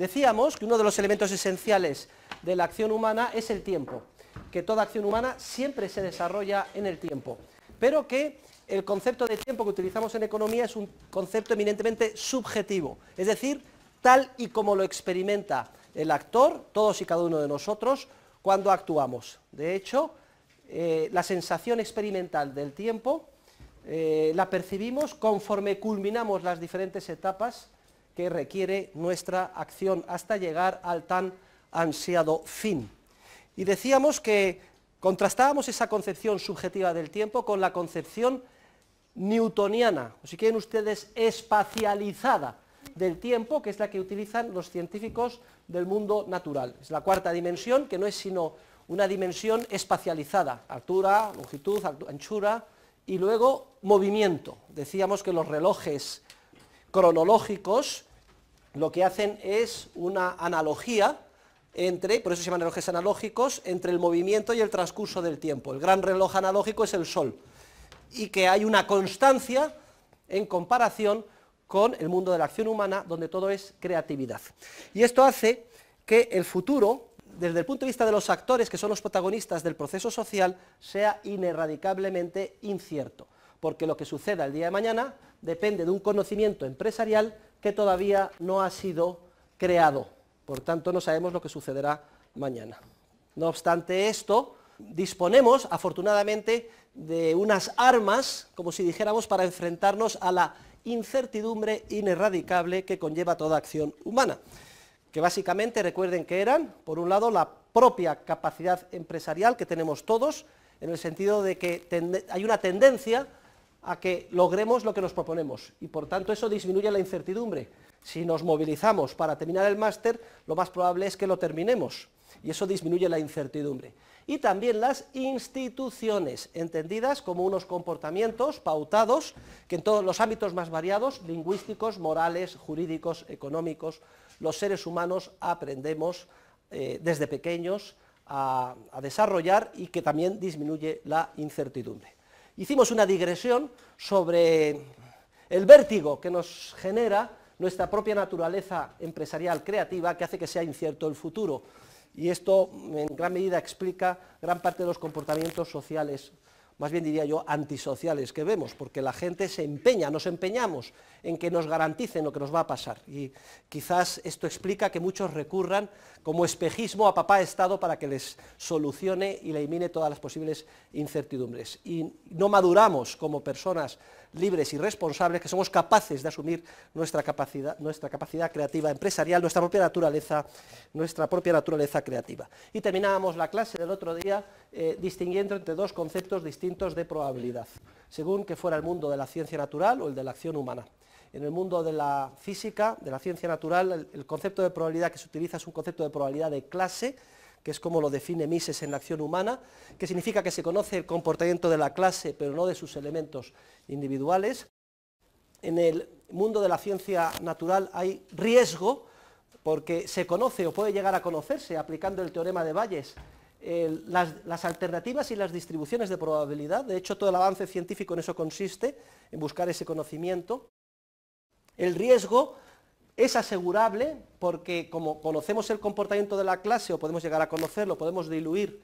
Decíamos que uno de los elementos esenciales de la acción humana es el tiempo, que toda acción humana siempre se desarrolla en el tiempo, pero que el concepto de tiempo que utilizamos en economía es un concepto eminentemente subjetivo, es decir, tal y como lo experimenta el actor, todos y cada uno de nosotros, cuando actuamos. De hecho, eh, la sensación experimental del tiempo eh, la percibimos conforme culminamos las diferentes etapas que requiere nuestra acción hasta llegar al tan ansiado fin. Y decíamos que contrastábamos esa concepción subjetiva del tiempo con la concepción newtoniana, o si quieren ustedes, espacializada del tiempo, que es la que utilizan los científicos del mundo natural. Es la cuarta dimensión, que no es sino una dimensión espacializada, altura, longitud, anchura, y luego movimiento. Decíamos que los relojes cronológicos lo que hacen es una analogía entre, por eso se llaman relojes analógicos, entre el movimiento y el transcurso del tiempo. El gran reloj analógico es el Sol y que hay una constancia en comparación con el mundo de la acción humana, donde todo es creatividad. Y esto hace que el futuro, desde el punto de vista de los actores, que son los protagonistas del proceso social, sea inerradicablemente incierto porque lo que suceda el día de mañana depende de un conocimiento empresarial que todavía no ha sido creado. Por tanto, no sabemos lo que sucederá mañana. No obstante esto, disponemos, afortunadamente, de unas armas, como si dijéramos, para enfrentarnos a la incertidumbre inerradicable que conlleva toda acción humana, que básicamente recuerden que eran, por un lado, la propia capacidad empresarial que tenemos todos, en el sentido de que hay una tendencia a que logremos lo que nos proponemos y por tanto eso disminuye la incertidumbre. Si nos movilizamos para terminar el máster, lo más probable es que lo terminemos y eso disminuye la incertidumbre. Y también las instituciones, entendidas como unos comportamientos pautados que en todos los ámbitos más variados, lingüísticos, morales, jurídicos, económicos, los seres humanos aprendemos eh, desde pequeños a desarrollar y que también disminuye la incertidumbre hicimos una digresión sobre el vértigo que nos genera nuestra propia naturaleza empresarial creativa que hace que sea incierto el futuro. Y esto en gran medida explica gran parte de los comportamientos sociales más bien diría yo, antisociales que vemos, porque la gente se empeña, nos empeñamos en que nos garanticen lo que nos va a pasar. Y quizás esto explica que muchos recurran como espejismo a papá Estado para que les solucione y le elimine todas las posibles incertidumbres. Y no maduramos como personas libres y responsables, que somos capaces de asumir nuestra capacidad, nuestra capacidad creativa empresarial, nuestra propia naturaleza, nuestra propia naturaleza creativa. Y terminábamos la clase del otro día eh, distinguiendo entre dos conceptos distintos de probabilidad, según que fuera el mundo de la ciencia natural o el de la acción humana. En el mundo de la física, de la ciencia natural, el, concepto de probabilidad que se utiliza es un concepto de probabilidad de clase, que es como lo define Mises en la acción humana, que significa que se conoce el comportamiento de la clase, pero no de sus elementos individuales. En el mundo de la ciencia natural hay riesgo, porque se conoce o puede llegar a conocerse, aplicando el teorema de Bayes, las, alternativas y las distribuciones de probabilidad, de hecho todo el avance científico en eso consiste, en buscar ese conocimiento. El riesgo es asegurable porque como conocemos el comportamiento de la clase o podemos llegar a conocerlo, podemos diluir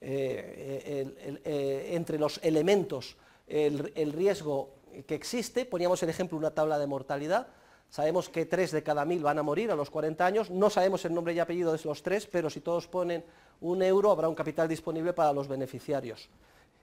eh, eh, entre los elementos el riesgo que existe, poníamos el ejemplo una tabla de mortalidad, Sabemos que 3 de cada 1000 van a morir a los 40 años, no sabemos el nombre y apellido de los tres, pero si todos ponen un euro habrá un capital disponible para los beneficiarios.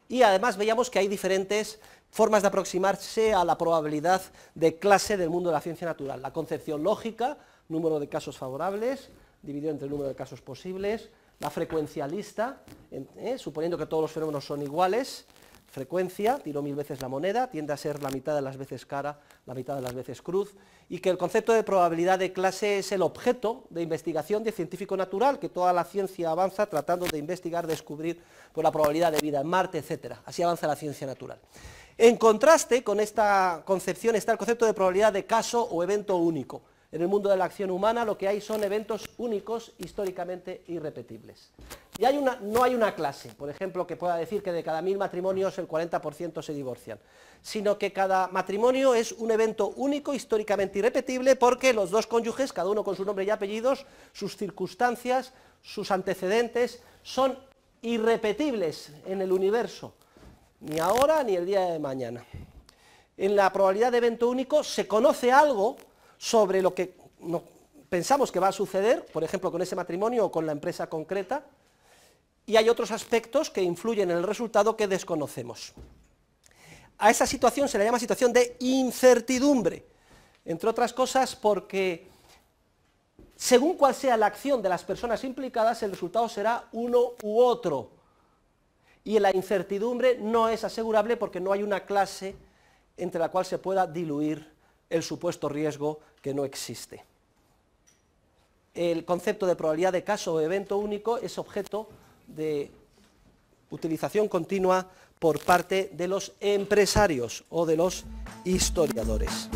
Y además veíamos que hay diferentes formas de aproximarse a la probabilidad de clase del mundo de la ciencia natural. La concepción lógica, número de casos favorables, dividido entre el número de casos posibles, la frecuencialista, eh, suponiendo que todos los fenómenos son iguales, frecuencia, tiró mil veces la moneda, tiende a ser la mitad de las veces cara, la mitad de las veces cruz, y que el concepto de probabilidad de clase es el objeto de investigación de científico natural, que toda la ciencia avanza tratando de investigar, descubrir pues, la probabilidad de vida en Marte, etc. Así avanza la ciencia natural. En contraste con esta concepción está el concepto de probabilidad de caso o evento único. En el mundo de la acción humana lo que hay son eventos únicos, históricamente irrepetibles. Y no hay una clase, por ejemplo, que pueda decir que de cada mil matrimonios el 40% se divorcian, sino que cada matrimonio es un evento único, históricamente irrepetible, porque los dos cónyuges, cada uno con su nombre y apellidos, sus circunstancias, sus antecedentes, son irrepetibles en el universo, ni ahora ni el día de mañana. En la probabilidad de evento único se conoce algo sobre lo que pensamos que va a suceder, por ejemplo, con ese matrimonio o con la empresa concreta, y hay otros aspectos que influyen en el resultado que desconocemos. A esa situación se le llama situación de incertidumbre, entre otras cosas porque según cuál sea la acción de las personas implicadas, el resultado será uno u otro. Y la incertidumbre no es asegurable porque no hay una clase entre la cual se pueda diluir el supuesto riesgo que no existe. El concepto de probabilidad de caso o evento único es objeto de utilización continua por parte de los empresarios o de los historiadores.